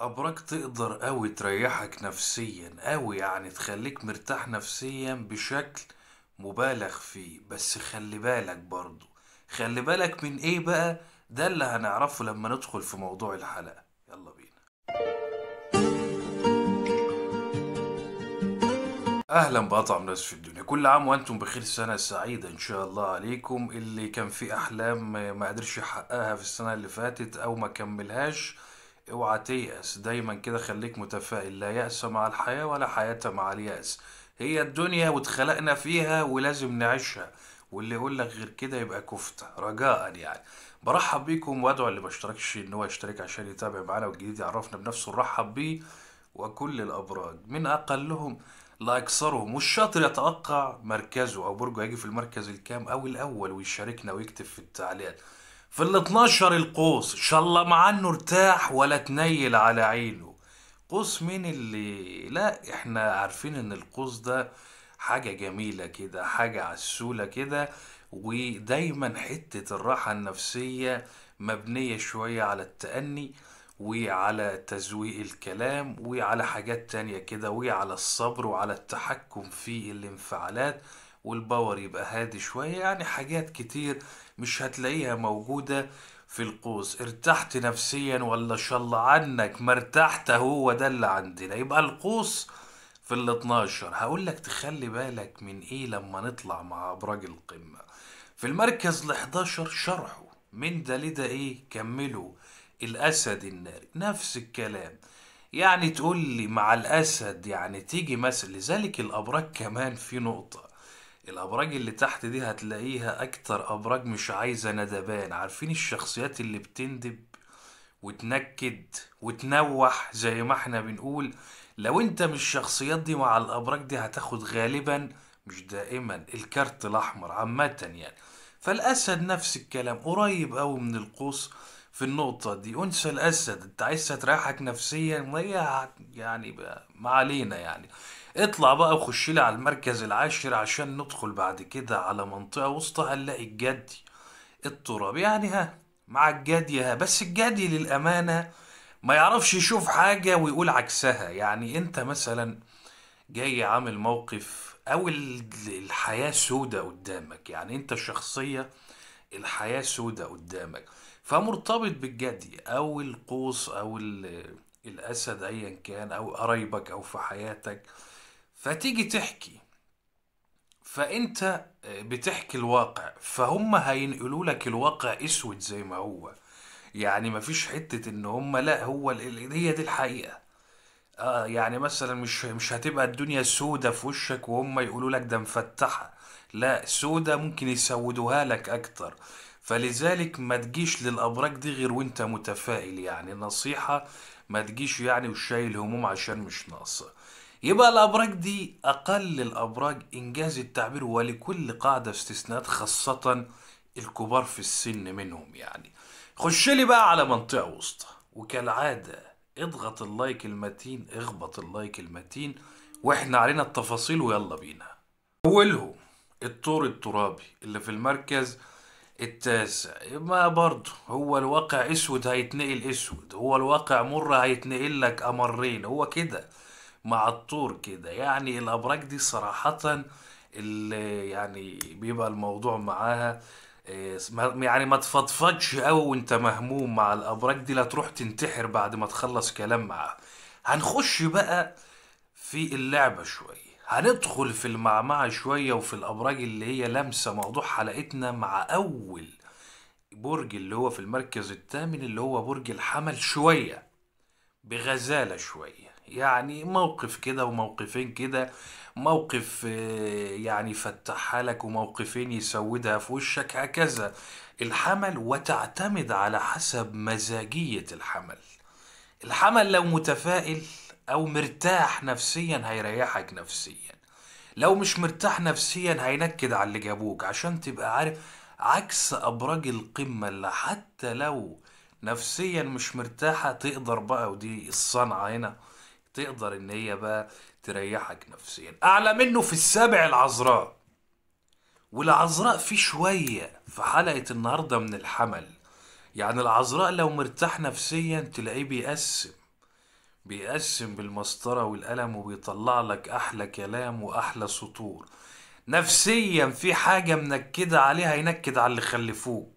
أبراج تقدر أوي تريحك نفسيا أوي يعني تخليك مرتاح نفسيا بشكل مبالغ فيه بس خلي بالك برضو خلي بالك من ايه بقى ده اللي هنعرفه لما ندخل في موضوع الحلقة يلا بينا اهلا باطعم ناس في الدنيا كل عام وانتم بخير سنه سعيده ان شاء الله عليكم اللي كان في احلام ما قدرش يحققها في السنه اللي فاتت او ما كملهاش اوعى تيأس دايما كده خليك متفائل لا يأس مع الحياة ولا حياة مع اليأس هي الدنيا واتخلقنا فيها ولازم نعيشها واللي يقول لك غير كده يبقى كفتة رجاء يعني برحب بيكم وادعو اللي ما اشتركش ان هو يشترك عشان يتابع معانا والجديد يعرفنا بنفسه نرحب بيه وكل الابراج من اقلهم لاكثرهم والشاطر يتوقع مركزه او برجه هيجي في المركز الكام او الاول ويشاركنا ويكتب في التعليقات في ال 12 القوس ان شاء الله معاه ارتاح ولا تنيل على عينه قوس مين اللي لا احنا عارفين ان القوس ده حاجة جميلة كده حاجة عسولة كده ودايما حتة الراحة النفسية مبنية شوية على التأني وعلى تزويق الكلام وعلى حاجات تانية كده وعلى الصبر وعلى التحكم في الانفعالات والباور يبقى هادي شوية يعني حاجات كتير مش هتلاقيها موجودة في القوس ارتحت نفسيا ولا شل عنك ما ارتحت هو ده اللي عندنا يبقى القوس في ال 12 هقول لك تخلي بالك من ايه لما نطلع مع ابراج القمه في المركز ال 11 شرحه من ده لده ايه كملوا الاسد الناري نفس الكلام يعني تقول لي مع الاسد يعني تيجي مثلا لذلك الابراج كمان في نقطه الابراج اللي تحت دي هتلاقيها اكتر ابراج مش عايزه ندبان عارفين الشخصيات اللي بتندب وتنكد وتنوح زي ما احنا بنقول لو انت مش الشخصيات دي مع الابراج دي هتاخد غالبا مش دائما الكارت الاحمر عامه يعني فالاسد نفس الكلام قريب قوي من القوس في النقطة دي انسى الأسد أنت عايز تريحك نفسيا يعني ما علينا يعني اطلع بقى وخش لي على المركز العاشر عشان ندخل بعد كده على منطقة وسطى هنلاقي الجدي التراب يعني ها مع الجدي ها بس الجدي للأمانة ما يعرفش يشوف حاجة ويقول عكسها يعني أنت مثلا جاي عامل موقف أو الحياة سودة قدامك يعني أنت شخصية الحياة سودة قدامك فمرتبط بالجدي أو القوس أو الأسد أيا كان أو قرايبك أو في حياتك فتيجي تحكي فأنت آه، بتحكي الواقع فهم هينقلوا لك الواقع أسود زي ما هو يعني مفيش حتة إن هم لا هو هي دي الحقيقة آه يعني مثلا مش مش هتبقى الدنيا سودة في وشك وهم يقولوا لك ده مفتحة لا سودا ممكن يسودوها لك أكتر فلذلك ما تجيش للأبراج دي غير وانت متفائل يعني نصيحة ما تجيش يعني وشايل هموم عشان مش ناقصة يبقى الأبراج دي أقل الأبراج إنجاز التعبير ولكل قاعدة استثناءات خاصة الكبار في السن منهم يعني خش لي بقى على منطقة وسطى وكالعادة اضغط اللايك المتين اخبط اللايك المتين واحنا علينا التفاصيل ويلا بينا اولهم الطور الترابي اللي في المركز التاسع ما برضه هو الواقع اسود هيتنقل اسود هو الواقع مر هيتنقل لك امرين هو كده مع الطور كده يعني الابراج دي صراحه اللي يعني بيبقى الموضوع معاها آه، يعني ما تفضفضش قوي وانت مهموم مع الابراج دي لا تروح تنتحر بعد ما تخلص كلام معاها هنخش بقى في اللعبه شويه هندخل في المعمعة شوية وفي الأبراج اللي هي لمسة موضوع حلقتنا مع أول برج اللي هو في المركز الثامن اللي هو برج الحمل شوية بغزالة شوية يعني موقف كده وموقفين كده موقف آه، يعني فتحها لك وموقفين يسودها في وشك هكذا الحمل وتعتمد على حسب مزاجية الحمل الحمل لو متفائل او مرتاح نفسيا هيريحك نفسيا لو مش مرتاح نفسيا هينكد على اللي جابوك عشان تبقى عارف عكس ابراج القمه اللي حتى لو نفسيا مش مرتاحه تقدر بقى ودي الصنعه هنا تقدر ان هي بقى تريحك نفسيا اعلى منه في السابع العذراء والعذراء في شويه في حلقه النهارده من الحمل يعني العذراء لو مرتاح نفسيا تلاقيه بيقسم بيقسم بالمسطرة والقلم وبيطلع لك أحلى كلام وأحلى سطور نفسيا في حاجة منكدة عليها ينكد على اللي خلفوك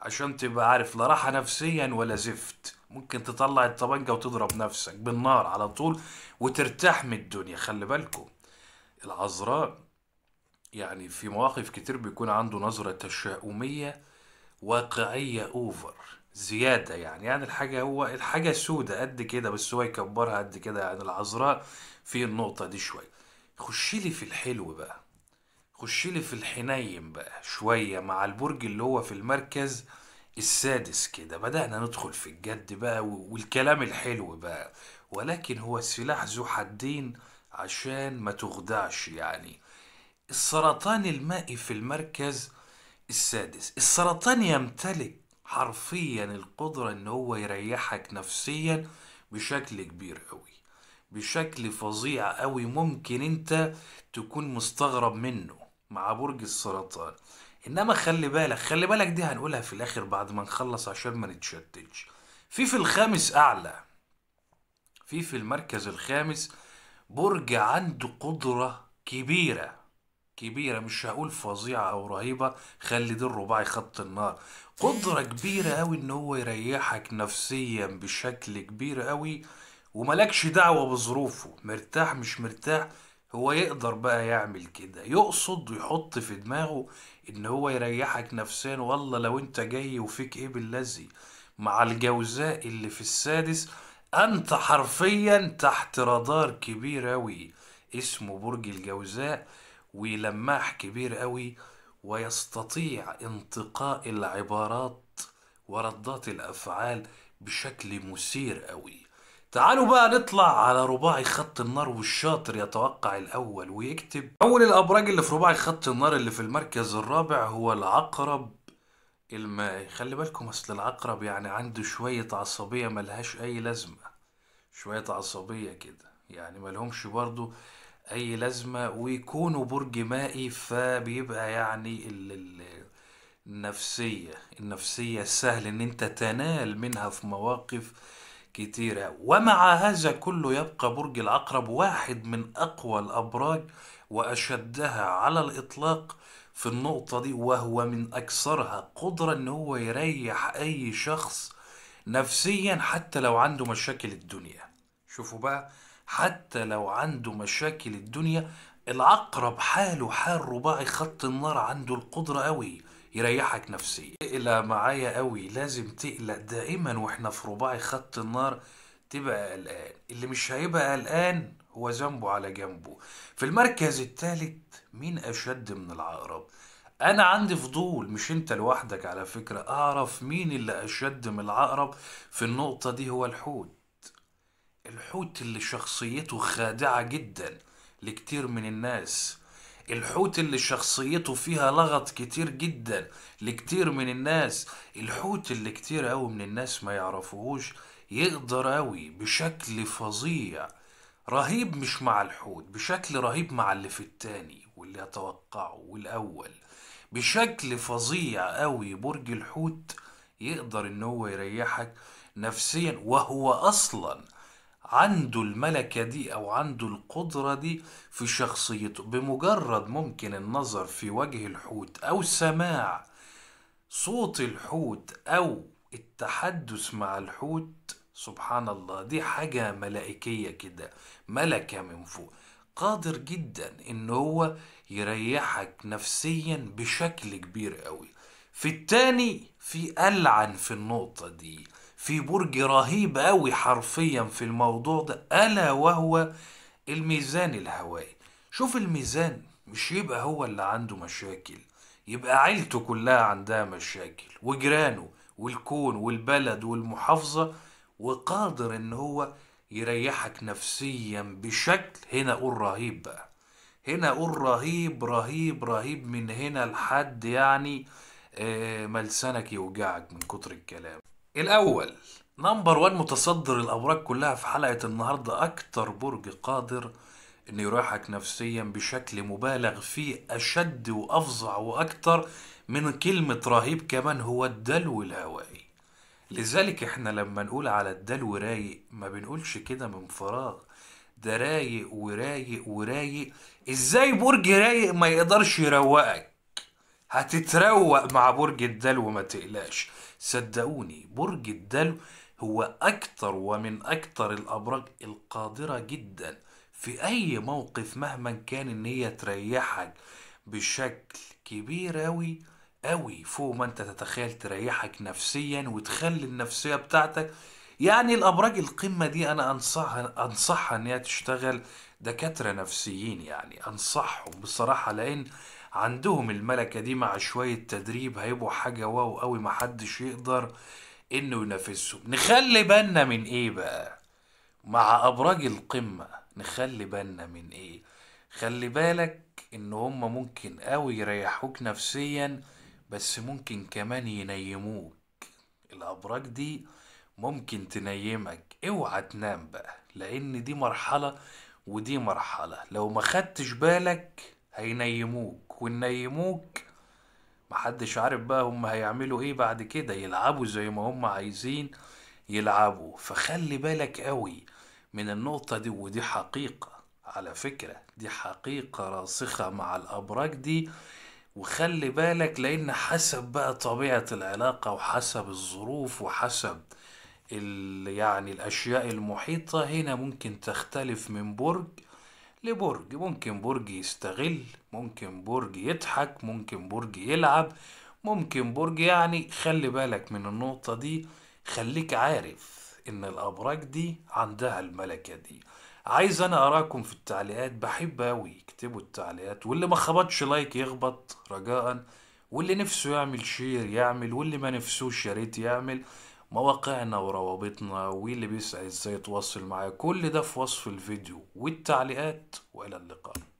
عشان تبقى عارف لا راحة نفسيا ولا زفت ممكن تطلع الطبنجة وتضرب نفسك بالنار على طول وترتاح من الدنيا خلي بالكم العذراء يعني في مواقف كتير بيكون عنده نظرة تشاؤمية واقعية أوفر زيادة يعني يعني الحاجة هو الحاجة سودة قد كده بس هو يكبرها قد كده يعني العذراء في النقطة دي شوية خشيلي في الحلو بقى خشيلي في الحنين بقى شوية مع البرج اللي هو في المركز السادس كده بدأنا ندخل في الجد بقى والكلام الحلو بقى ولكن هو سلاح ذو حدين عشان ما تخدعش يعني السرطان المائي في المركز السادس السرطان يمتلك حرفيا القدرة ان هو يريحك نفسيا بشكل كبير قوي بشكل فظيع قوي ممكن انت تكون مستغرب منه مع برج السرطان انما خلي بالك خلي بالك دي هنقولها في الاخر بعد ما نخلص عشان ما نتشتتش في في الخامس اعلى في في المركز الخامس برج عنده قدرة كبيرة كبيره مش هقول فظيعه او رهيبه خلي دي الرباعي خط النار قدره كبيره قوي ان هو يريحك نفسيا بشكل كبير قوي وملكش دعوه بظروفه مرتاح مش مرتاح هو يقدر بقى يعمل كده يقصد ويحط في دماغه ان هو يريحك نفسيا والله لو انت جاي وفيك ايه باللذي مع الجوزاء اللي في السادس انت حرفيا تحت رادار كبير اوي اسمه برج الجوزاء ولماح كبير قوي ويستطيع انتقاء العبارات وردات الافعال بشكل مثير قوي تعالوا بقى نطلع على رباعي خط النار والشاطر يتوقع الاول ويكتب اول الابراج اللي في رباعي خط النار اللي في المركز الرابع هو العقرب المائي خلي بالكم اصل العقرب يعني عنده شوية عصبية ملهاش اي لازمة شوية عصبية كده يعني ملهمش برضو اي لازمه ويكونوا برج مائي فبيبقى يعني ال النفسيه النفسيه سهل ان انت تنال منها في مواقف كتيرة ومع هذا كله يبقى برج العقرب واحد من أقوى الأبراج وأشدها على الإطلاق في النقطة دي وهو من أكثرها قدرة إن هو يريح أي شخص نفسيا حتى لو عنده مشاكل الدنيا شوفوا بقى حتى لو عنده مشاكل الدنيا العقرب حاله حال رباعي خط النار عنده القدرة قوي يريحك نفسيا اقلق معايا قوي لازم تقلق دائما واحنا في رباعي خط النار تبقى قلقان اللي مش هيبقى قلقان هو ذنبه على جنبه في المركز الثالث مين اشد من العقرب انا عندي فضول مش انت لوحدك على فكرة اعرف مين اللي اشد من العقرب في النقطة دي هو الحوت الحوت اللي شخصيته خادعة جدا لكتير من الناس الحوت اللي شخصيته فيها لغط كتير جدا لكتير من الناس الحوت اللي كتير قوي من الناس ما يعرفوهوش يقدر قوي بشكل فظيع رهيب مش مع الحوت بشكل رهيب مع اللي في التاني واللي اتوقعه والاول بشكل فظيع قوي برج الحوت يقدر ان هو يريحك نفسيا وهو اصلا عنده الملكة دي أو عنده القدرة دي في شخصيته بمجرد ممكن النظر في وجه الحوت أو سماع صوت الحوت أو التحدث مع الحوت سبحان الله دي حاجة ملائكية كده ملكة من فوق قادر جدا ان هو يريحك نفسيا بشكل كبير قوي في التاني في ألعن في النقطة دي في برج رهيب قوي حرفيا في الموضوع ده الا وهو الميزان الهوائي شوف الميزان مش يبقى هو اللي عنده مشاكل يبقى عيلته كلها عندها مشاكل وجيرانه والكون والبلد والمحافظة وقادر ان هو يريحك نفسيا بشكل هنا اقول رهيب بقى هنا اقول رهيب رهيب رهيب من هنا لحد يعني آه، ملسنك يوجعك من كتر الكلام الأول نمبر 1 متصدر الأوراق كلها في حلقة النهاردة أكتر برج قادر إنه يريحك نفسيا بشكل مبالغ فيه أشد وأفظع وأكتر من كلمة رهيب كمان هو الدلو الهوائي لذلك احنا لما نقول على الدلو رايق ما بنقولش كده من فراغ ده رايق ورايق ورايق ازاي برج رايق ما يقدرش يروقك هتتروق مع برج الدلو ما تقلقش صدقوني برج الدلو هو أكتر ومن أكتر الأبراج القادرة جدا في أي موقف مهما كان إن هي تريحك بشكل كبير أوي أوي فوق ما أنت تتخيل تريحك نفسيا وتخلي النفسية بتاعتك يعني الأبراج القمة دي أنا أنصحها أنصحها إن هي تشتغل دكاترة نفسيين يعني أنصحهم بصراحة لأن عندهم الملكة دي مع شوية تدريب هيبقوا حاجة واو قوي محدش يقدر انه ينافسهم نخلي بالنا من ايه بقى مع ابراج القمة نخلي بالنا من ايه خلي بالك ان هم ممكن قوي يريحوك نفسيا بس ممكن كمان ينيموك الابراج دي ممكن تنيمك اوعى تنام بقى لان دي مرحلة ودي مرحلة لو ما خدتش بالك هينيموك والنيموك محدش عارف بقى هم هيعملوا ايه بعد كده يلعبوا زي ما هم عايزين يلعبوا فخلي بالك قوي من النقطة دي ودي حقيقة على فكرة دي حقيقة راسخة مع الأبراج دي وخلي بالك لأن حسب بقى طبيعة العلاقة وحسب الظروف وحسب يعني الأشياء المحيطة هنا ممكن تختلف من برج لبرج ممكن برج يستغل ممكن برج يضحك ممكن برج يلعب ممكن برج يعني خلي بالك من النقطة دي خليك عارف ان الابراج دي عندها الملكة دي عايز انا اراكم في التعليقات بحب اوي اكتبوا التعليقات واللي ما خبطش لايك يخبط رجاء واللي نفسه يعمل شير يعمل واللي ما نفسوش يا ريت يعمل مواقعنا وروابطنا واللي بيسأل ازاي يتواصل معايا كل ده في وصف الفيديو والتعليقات والى اللقاء